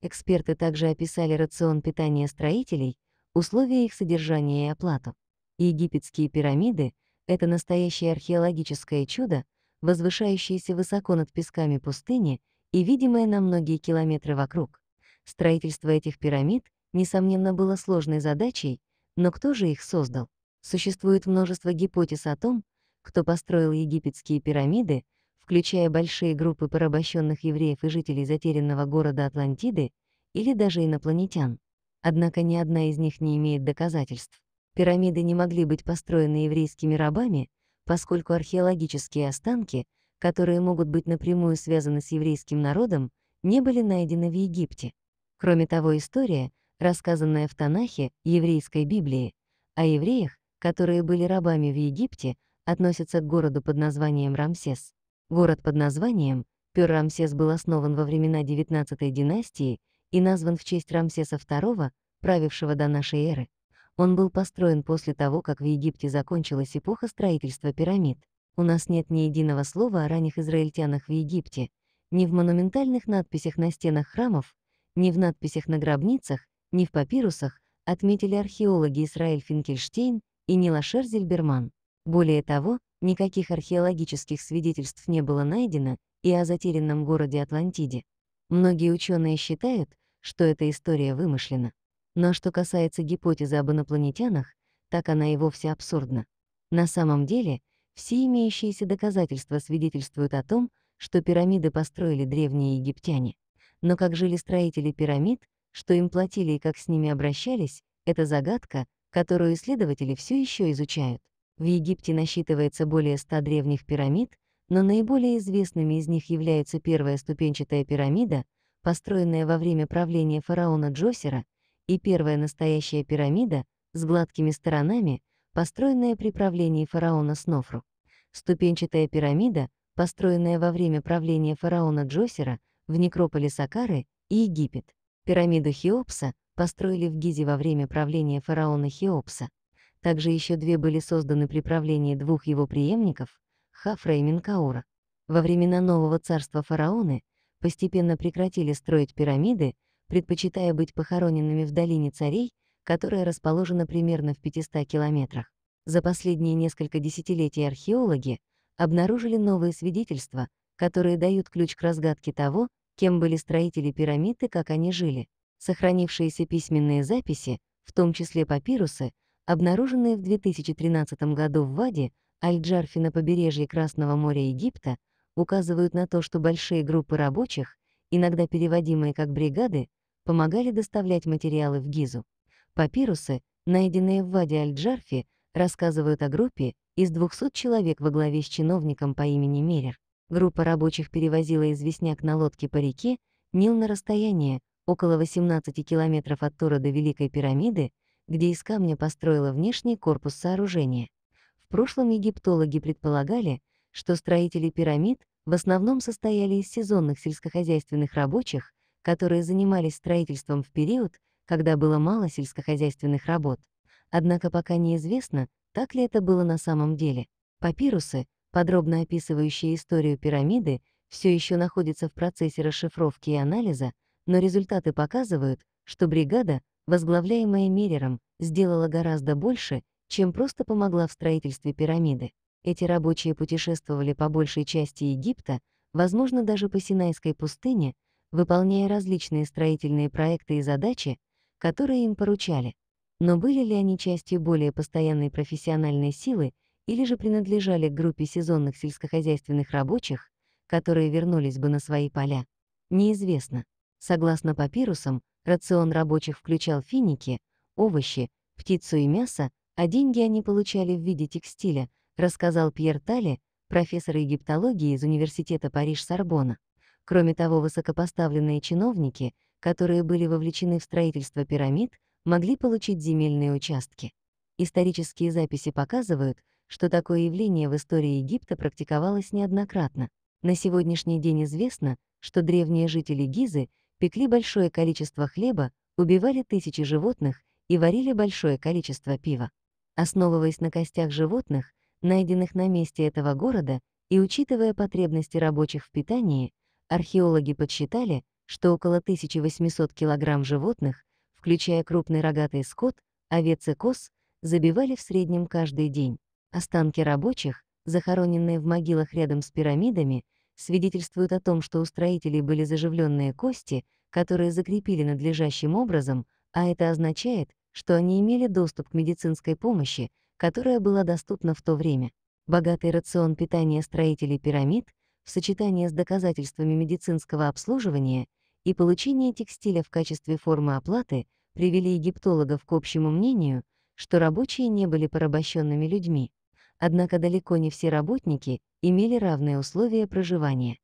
Эксперты также описали рацион питания строителей, условия их содержания и оплату. Египетские пирамиды — это настоящее археологическое чудо, возвышающееся высоко над песками пустыни и видимое на многие километры вокруг. Строительство этих пирамид, несомненно, было сложной задачей, но кто же их создал? Существует множество гипотез о том, кто построил египетские пирамиды, включая большие группы порабощенных евреев и жителей затерянного города Атлантиды, или даже инопланетян. Однако ни одна из них не имеет доказательств. Пирамиды не могли быть построены еврейскими рабами, поскольку археологические останки, которые могут быть напрямую связаны с еврейским народом, не были найдены в Египте. Кроме того, история, рассказанное в Танахе, еврейской Библии, о евреях, которые были рабами в Египте, относится к городу под названием Рамсес. Город под названием Пюр-Рамсес был основан во времена XIX династии и назван в честь Рамсеса II, правившего до нашей эры. Он был построен после того, как в Египте закончилась эпоха строительства пирамид. У нас нет ни единого слова о ранних израильтянах в Египте, ни в монументальных надписях на стенах храмов, ни в надписях на гробницах, не в папирусах, отметили археологи Исраиль Финкельштейн и Нила Шерзельберман. Более того, никаких археологических свидетельств не было найдено и о затерянном городе Атлантиде. Многие ученые считают, что эта история вымышлена. Но что касается гипотезы об инопланетянах, так она и вовсе абсурдна. На самом деле, все имеющиеся доказательства свидетельствуют о том, что пирамиды построили древние египтяне. Но как жили строители пирамид, что им платили и как с ними обращались, это загадка, которую исследователи все еще изучают. В Египте насчитывается более 100 древних пирамид, но наиболее известными из них являются первая ступенчатая пирамида, построенная во время правления фараона Джосера, и первая настоящая пирамида с гладкими сторонами, построенная при правлении фараона Снофру. Ступенчатая пирамида, построенная во время правления фараона Джосера в некрополе Сакары и Египет. Пирамиду Хеопса построили в Гизе во время правления фараона Хеопса. Также еще две были созданы при правлении двух его преемников — Хафра и Минкаура. Во времена нового царства фараоны постепенно прекратили строить пирамиды, предпочитая быть похороненными в долине царей, которая расположена примерно в 500 километрах. За последние несколько десятилетий археологи обнаружили новые свидетельства, которые дают ключ к разгадке того, кем были строители пирамиды, как они жили. Сохранившиеся письменные записи, в том числе папирусы, обнаруженные в 2013 году в Ваде, аль джарфи на побережье Красного моря Египта, указывают на то, что большие группы рабочих, иногда переводимые как бригады, помогали доставлять материалы в Гизу. Папирусы, найденные в Ваде аль джарфи рассказывают о группе из 200 человек во главе с чиновником по имени Мерер. Группа рабочих перевозила известняк на лодке по реке Нил на расстояние около 18 километров от Тура до Великой пирамиды, где из камня построила внешний корпус сооружения. В прошлом египтологи предполагали, что строители пирамид в основном состояли из сезонных сельскохозяйственных рабочих, которые занимались строительством в период, когда было мало сельскохозяйственных работ. Однако пока неизвестно, так ли это было на самом деле. Папирусы, подробно описывающая историю пирамиды, все еще находится в процессе расшифровки и анализа, но результаты показывают, что бригада, возглавляемая Мерером, сделала гораздо больше, чем просто помогла в строительстве пирамиды. Эти рабочие путешествовали по большей части Египта, возможно, даже по Синайской пустыне, выполняя различные строительные проекты и задачи, которые им поручали. Но были ли они частью более постоянной профессиональной силы, или же принадлежали к группе сезонных сельскохозяйственных рабочих, которые вернулись бы на свои поля, неизвестно. Согласно папирусам, рацион рабочих включал финики, овощи, птицу и мясо, а деньги они получали в виде текстиля, рассказал Пьер Тали, профессор египтологии из Университета Париж-Сорбона. Кроме того, высокопоставленные чиновники, которые были вовлечены в строительство пирамид, могли получить земельные участки. Исторические записи показывают, что такое явление в истории Египта практиковалось неоднократно. На сегодняшний день известно, что древние жители Гизы пекли большое количество хлеба, убивали тысячи животных и варили большое количество пива. Основываясь на костях животных, найденных на месте этого города, и учитывая потребности рабочих в питании, археологи подсчитали, что около 1800 кг животных, включая крупный рогатый скот, овец и коз, забивали в среднем каждый день. Останки рабочих, захороненные в могилах рядом с пирамидами, свидетельствуют о том, что у строителей были заживленные кости, которые закрепили надлежащим образом, а это означает, что они имели доступ к медицинской помощи, которая была доступна в то время. Богатый рацион питания строителей пирамид в сочетании с доказательствами медицинского обслуживания и получение текстиля в качестве формы оплаты привели египтологов к общему мнению, что рабочие не были порабощенными людьми. Однако далеко не все работники имели равные условия проживания.